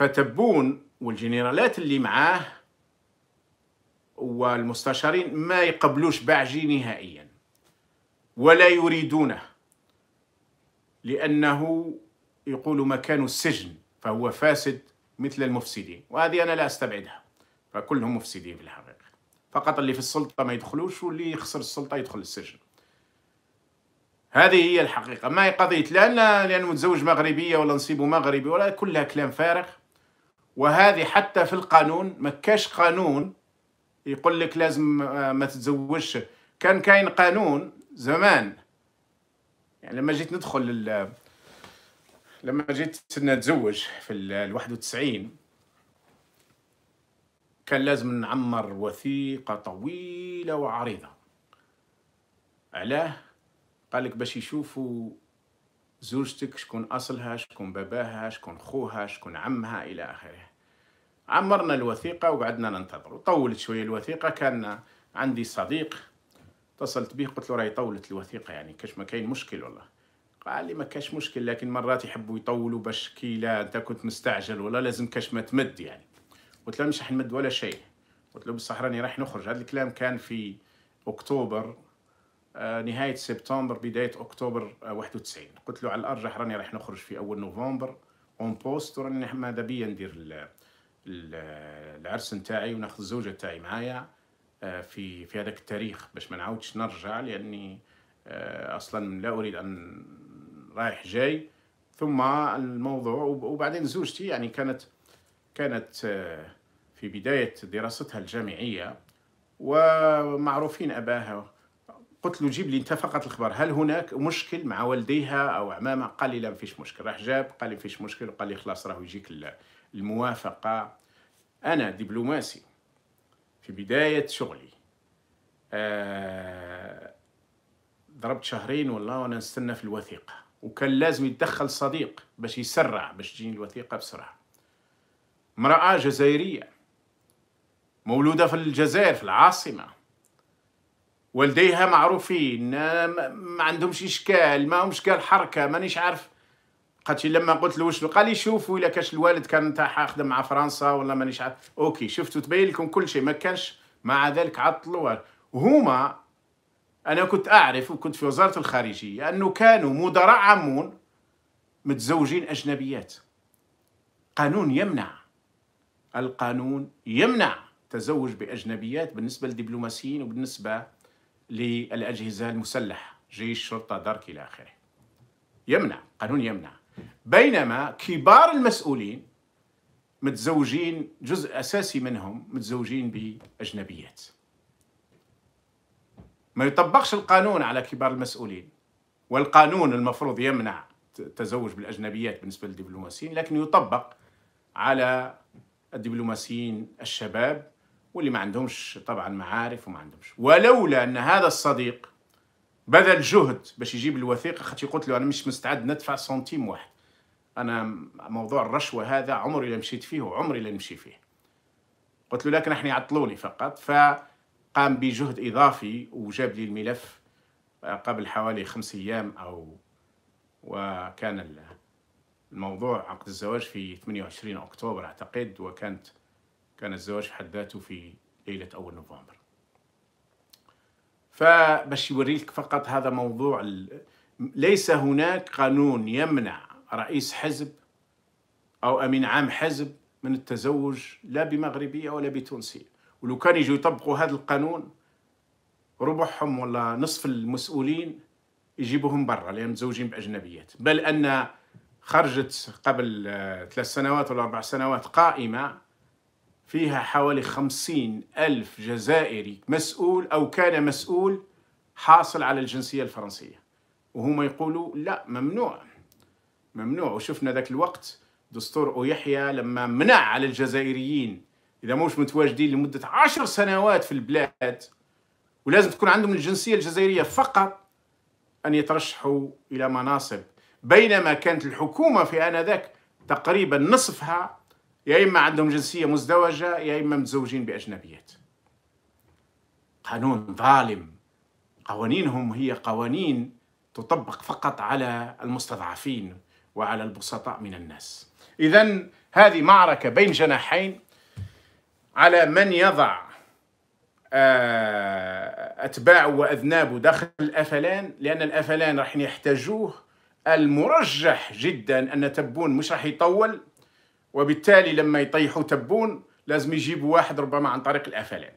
فتبون والجنرالات اللي معاه والمستشارين ما يقبلوش باعجي نهائيا ولا يريدونه لأنه يقول مكان السجن فهو فاسد مثل المفسدين وهذه أنا لا أستبعدها فكلهم مفسدين في الحقيقة فقط اللي في السلطة ما يدخلوش واللي يخسر السلطة يدخل السجن هذه هي الحقيقة ما هي قضية لا لأنه متزوج مغربية ولا نصيبه مغربي ولا كلها كلام فارغ وهذه حتى في القانون ما كاش قانون يقول لك لازم آه، ما تتزوجش كان كاين قانون زمان يعني لما جيت ندخل لل... لما جيت نتزوج في ال 91 كان لازم نعمر وثيقة طويلة وعريضة علاه قالك باش يشوفوا زوجتك شكون أصلها شكون باباها شكون خوها شكون عمها إلى آخره عمرنا الوثيقة وقعدنا ننتظر وطولت شوية الوثيقة كان عندي صديق اتصلت به قلت له راهي طولت الوثيقة يعني كاش ما كاين مشكل والله قال لي ما كاش مشكل لكن مرات يحبوا يطولوا باش كي لا انت كنت مستعجل ولا لازم كاش ما تمد يعني قلت له مش راح نمد ولا شيء قلت له بصح راني راح نخرج هذا الكلام كان في اكتوبر آه، نهاية سبتمبر بداية أكتوبر 91 آه، قلت له على الأرجح راني راح نخرج في أول نوفمبر اون بوست وراني ماذا بيا ندير العرس نتاعي وناخذ الزوجه نتاعي معايا آه، في في هذاك التاريخ باش ما نعاودش نرجع لاني آه، اصلا لا اريد ان رايح جاي ثم الموضوع وبعدين زوجتي يعني كانت كانت آه، في بدايه دراستها الجامعيه ومعروفين اباها قلت له جيب لي انت فقط الخبر هل هناك مشكل مع والديها او عمامها قال لي لا ما فيش مشكل راح جاب قال لي ما فيش مشكل وقال لي خلاص راه يجيك الموافقه انا دبلوماسي في بدايه شغلي آه ضربت شهرين والله وانا نستنى في الوثيقه وكان لازم يتدخل صديق باش يسرع باش تجيني الوثيقه بسرعه امراه جزائريه مولوده في الجزائر في العاصمه والديها معروفين آه، ما عندهمش اشكال ما همش كال حركه مانيش عارف قالت لما قلت له واش قال لي شوفوا الا كاش الوالد كان تاعها خدم مع فرنسا ولا مانيش عارف اوكي شفتوا تبين لكم كل شيء ما كانش مع ذلك عطلوا وهما انا كنت اعرف وكنت في وزاره الخارجيه انه كانوا مدراء عمون متزوجين اجنبيات قانون يمنع القانون يمنع تزوج باجنبيات بالنسبه للدبلوماسيين وبالنسبه للأجهزة المسلحة جيش شرطة درك إلى آخره يمنع قانون يمنع بينما كبار المسؤولين متزوجين جزء أساسي منهم متزوجين بأجنبيات ما يطبقش القانون على كبار المسؤولين والقانون المفروض يمنع التزوج بالأجنبيات بالنسبة للدبلوماسيين لكن يطبق على الدبلوماسيين الشباب واللي ما عندهمش طبعا معارف وما عندهمش ولولا ان هذا الصديق بذل جهد باش يجيب الوثيقه خاطر قلت له انا مش مستعد ندفع سنتيم واحد انا موضوع الرشوه هذا عمري لا مشيت فيه وعمري لا نمشي فيه قلت له لكن احنا يعطلوني فقط فقام بجهد اضافي وجاب لي الملف آه، قبل حوالي خمس ايام او وكان الموضوع عقد الزواج في 28 اكتوبر اعتقد وكانت كان الزواج حد ذاته في ليلة أول نوفمبر فبش يوريك فقط هذا موضوع ليس هناك قانون يمنع رئيس حزب أو أمين عام حزب من التزوج لا بمغربية ولا بتونسية ولو كان يجوا يطبقوا هذا القانون ربعهم ولا نصف المسؤولين يجيبوهم برا لأنهم متزوجين بأجنبيات بل أن خرجت قبل آه، ثلاث سنوات ولا أربع سنوات قائمة فيها حوالي خمسين ألف جزائري مسؤول أو كان مسؤول حاصل على الجنسية الفرنسية وهم يقولوا لا ممنوع ممنوع وشفنا ذاك الوقت دستور أويحيا لما منع على الجزائريين إذا موش متواجدين لمدة عشر سنوات في البلاد ولازم تكون عندهم الجنسية الجزائرية فقط أن يترشحوا إلى مناصب بينما كانت الحكومة في آنذاك تقريبا نصفها يا إما عندهم جنسية مزدوجة يا إما متزوجين بأجنبيات قانون ظالم قوانينهم هي قوانين تطبق فقط على المستضعفين وعلى البسطاء من الناس إذا هذه معركة بين جناحين على من يضع آه، أتباعه وأذنابه داخل الأفلان لأن الأفلان راح يحتاجوه المرجح جدا أن تبون مش راح يطول وبالتالي لما يطيحوا تبون لازم يجيبوا واحد ربما عن طريق الافلام